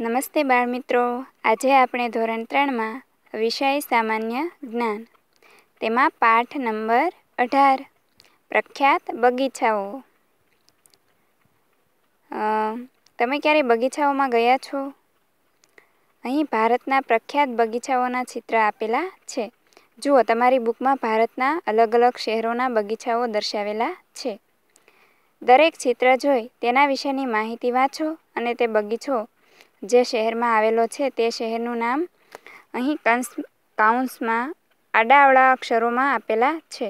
નમસ્તે બાળ મિત્રો આજે આપણે ધોરણ ત્રણમાં વિષય સામાન્ય જ્ઞાન તેમાં પાઠ નંબર અઢાર પ્રખ્યાત બગીચાઓ તમે ક્યારેય બગીચાઓમાં ગયા છો અહીં ભારતના પ્રખ્યાત બગીચાઓના ચિત્ર આપેલા છે જુઓ તમારી બુકમાં ભારતના અલગ અલગ શહેરોના બગીચાઓ દર્શાવેલા છે દરેક ચિત્ર જોઈ તેના વિશેની માહિતી વાંચો અને તે બગીચો જે શહેરમાં આવેલો છે તે શહેરનું નામ અહીં કંસ કાઉન્સમાં આડાઅવળા અક્ષરોમાં આપેલા છે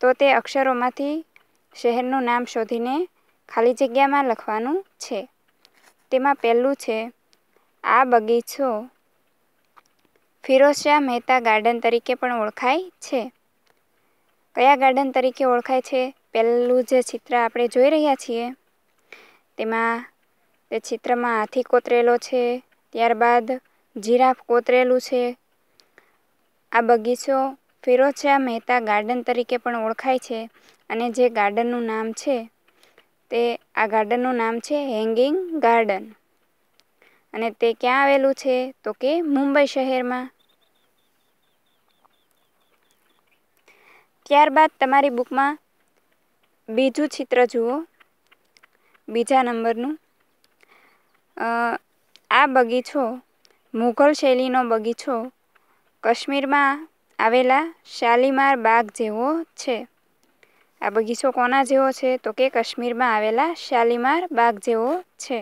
તો તે અક્ષરોમાંથી શહેરનું નામ શોધીને ખાલી જગ્યામાં લખવાનું છે તેમાં પહેલું છે આ બગીચો ફિરોઝશાહ મહેતા ગાર્ડન તરીકે પણ ઓળખાય છે કયા ગાર્ડન તરીકે ઓળખાય છે પહેલું જે ચિત્ર આપણે જોઈ રહ્યા છીએ તેમાં તે ચિત્રમાં હાથી કોતરેલો છે ત્યારબાદ જીરાફ કોતરેલું છે આ બગીચો ફિરોજશાહ મહેતા ગાર્ડન તરીકે પણ ઓળખાય છે અને જે ગાર્ડનનું નામ છે તે આ ગાર્ડનનું નામ છે હેંગિંગ ગાર્ડન અને તે ક્યાં આવેલું છે તો કે મુંબઈ શહેરમાં ત્યારબાદ તમારી બુકમાં બીજું ચિત્ર જુઓ બીજા નંબરનું આ બગીચો મુઘલ શૈલીનો બગીચો કાશ્મીરમાં આવેલા શાલીમાર બાગ જેવો છે આ બગીચો કોના જેવો છે તો કે કાશ્મીરમાં આવેલા શાલીમાર બાગ જેવો છે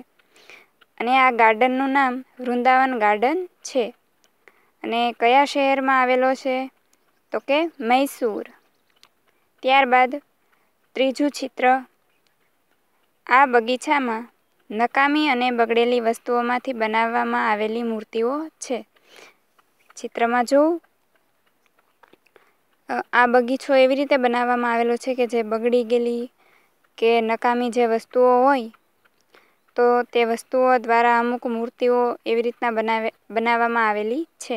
અને આ ગાર્ડનનું નામ વૃંદાવન ગાર્ડન છે અને કયા શહેરમાં આવેલો છે તો કે મૈસૂર ત્યારબાદ ત્રીજું ચિત્ર આ બગીચામાં નકામી અને બગડેલી વસ્તુઓમાંથી બનાવવામાં આવેલી મૂર્તિઓ છે ચિત્રમાં જોઉં આ બગીચો એવી રીતે બનાવવામાં આવેલો છે કે જે બગડી ગયેલી કે નકામી જે વસ્તુઓ હોય તો તે વસ્તુઓ દ્વારા અમુક મૂર્તિઓ એવી રીતના બનાવે બનાવવામાં આવેલી છે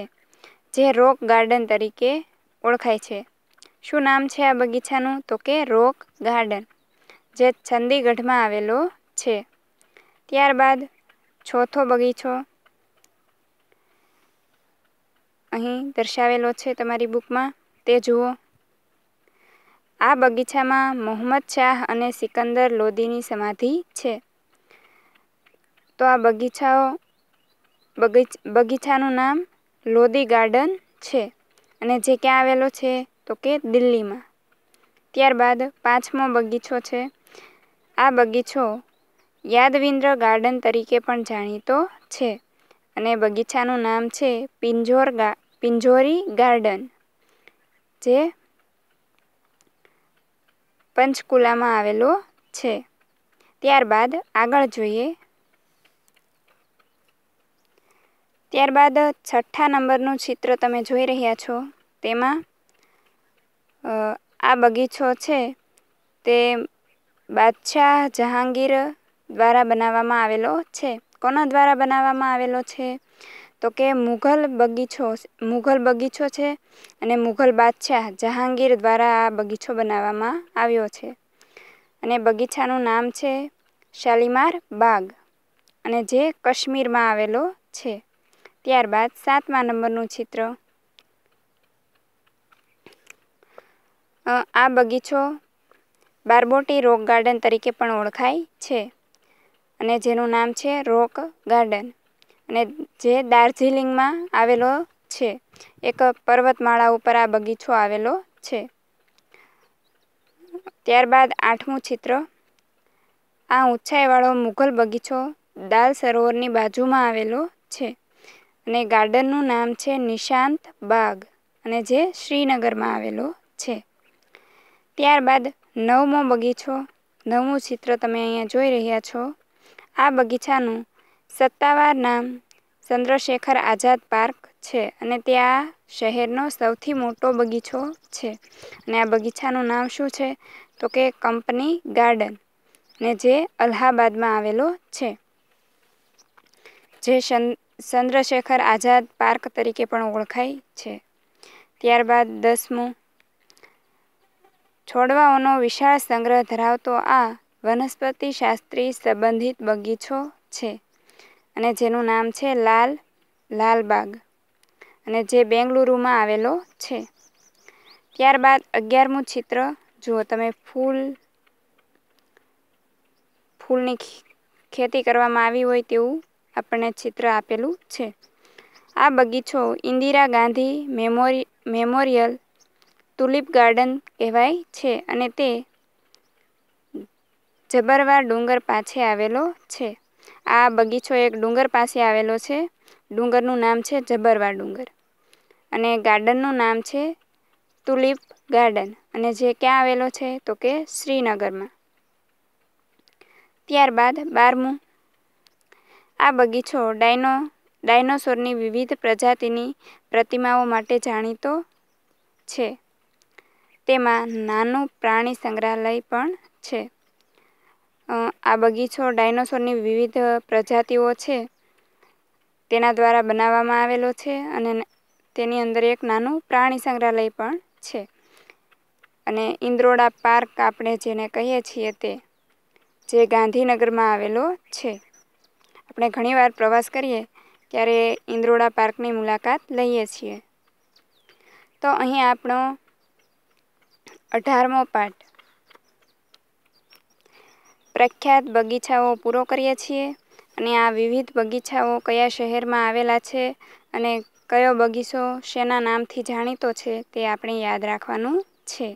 જે રોક ગાર્ડન તરીકે ઓળખાય છે શું નામ છે આ બગીચાનું તો કે રોક ગાર્ડન જે ચંદીગઢમાં આવેલો છે ત્યારબાદ ચોથો બગીચો અહીં દર્શાવેલો છે તમારી બુકમાં તે જુઓ આ બગીચામાં મોહમ્મદ શાહ અને સિકંદર લોધીની સમાધિ છે તો આ બગીચાઓ બગીચાનું નામ લોધી ગાર્ડન છે અને જે ક્યાં આવેલો છે તો કે દિલ્હીમાં ત્યારબાદ પાંચમો બગીચો છે આ બગીચો યાદવિન્દ્ર ગાર્ડન તરીકે પણ જાણીતો છે અને બગીચાનું નામ છે પિંજોર ગા પિંજોરી ગાર્ડન જે પંચકુલામાં આવેલો છે ત્યારબાદ આગળ જોઈએ ત્યારબાદ છઠ્ઠા નંબરનું ચિત્ર તમે જોઈ રહ્યા છો તેમાં આ બગીચો છે તે બાદશાહ જહાંગીર દ્વારા બનાવવામાં આવેલો છે કોના દ્વારા બનાવવામાં આવેલો છે તો કે મુઘલ બગીચો મુઘલ બગીચો છે અને મુઘલ બાદશાહ જહાંગીર દ્વારા આ બગીચો બનાવવામાં આવ્યો છે અને બગીચાનું નામ છે શાલીમાર બાગ અને જે કાશ્મીરમાં આવેલો છે ત્યારબાદ સાતમા નંબરનું ચિત્ર આ બગીચો બારબોટી રોક ગાર્ડન તરીકે પણ ઓળખાય છે અને જેનું નામ છે રોક ગાર્ડન અને જે દાર્જિલિંગમાં આવેલો છે એક પર્વતમાળા ઉપર આ બગીચો આવેલો છે ત્યારબાદ આઠમું ચિત્ર આ ઊંચાઈવાળો મુઘલ બગીચો દાલ સરોવરની બાજુમાં આવેલો છે અને ગાર્ડનનું નામ છે નિશાંત બાગ અને જે શ્રીનગરમાં આવેલો છે ત્યારબાદ નવમો બગીચો નવમું ચિત્ર તમે અહીંયા જોઈ રહ્યા છો આ બગીચાનું સત્તાવાર નામ ચંદ્રશેખર આઝાદ પાર્ક છે અને તે આ શહેરનો સૌથી મોટો બગીચો છે અને આ બગીચાનું નામ શું છે તો કે કંપની ગાર્ડન ને જે અલ્હાબાદમાં આવેલો છે જે ચંદ્રશેખર આઝાદ પાર્ક તરીકે પણ ઓળખાય છે ત્યારબાદ દસમું છોડવાઓનો વિશાળ સંગ્રહ ધરાવતો આ વનસ્પતિશાસ્ત્રી સંબંધિત બગીચો છે અને જેનું નામ છે લાલ લાલબાગ અને જે બેંગલુરુમાં આવેલો છે ત્યારબાદ અગિયારમું ચિત્ર જુઓ તમે ફૂલ ફૂલની ખેતી કરવામાં આવી હોય તેવું આપણને ચિત્ર આપેલું છે આ બગીચો Indira Gandhi memory memorial tulip garden કહેવાય છે અને તે જબરવા ડુંગર પાસે આવેલો છે આ બગીચો એક ડુંગર પાસે આવેલો છે ડુંગરનું નામ છે જબરવા ડુંગર અને ગાર્ડનનું નામ છે તુલિપ ગાર્ડન અને જે ક્યાં આવેલો છે તો કે શ્રીનગરમાં ત્યારબાદ બારમું આ બગીચો ડાયનો ડાયનોસોરની વિવિધ પ્રજાતિની પ્રતિમાઓ માટે જાણીતો છે તેમાં નાનું પ્રાણી સંગ્રહાલય પણ છે આ બગીચો ડાયનોસોરની વિવિધ પ્રજાતિઓ છે તેના દ્વારા બનાવવામાં આવેલો છે અને તેની અંદર એક નાનું પ્રાણી સંગ્રહાલય પણ છે અને ઇન્દ્રોડા પાર્ક આપણે જેને કહીએ છીએ તે જે ગાંધીનગરમાં આવેલો છે આપણે ઘણીવાર પ્રવાસ કરીએ ત્યારે ઇન્દ્રોડા પાર્કની મુલાકાત લઈએ છીએ તો અહીં આપણો અઢારમો પાઠ પ્રખ્યાત બગીચાઓ પૂરો કરીએ છીએ અને આ વિવિધ બગીચાઓ કયા શહેરમાં આવેલા છે અને કયો બગીચો શેના નામથી જાણીતો છે તે આપણે યાદ રાખવાનું છે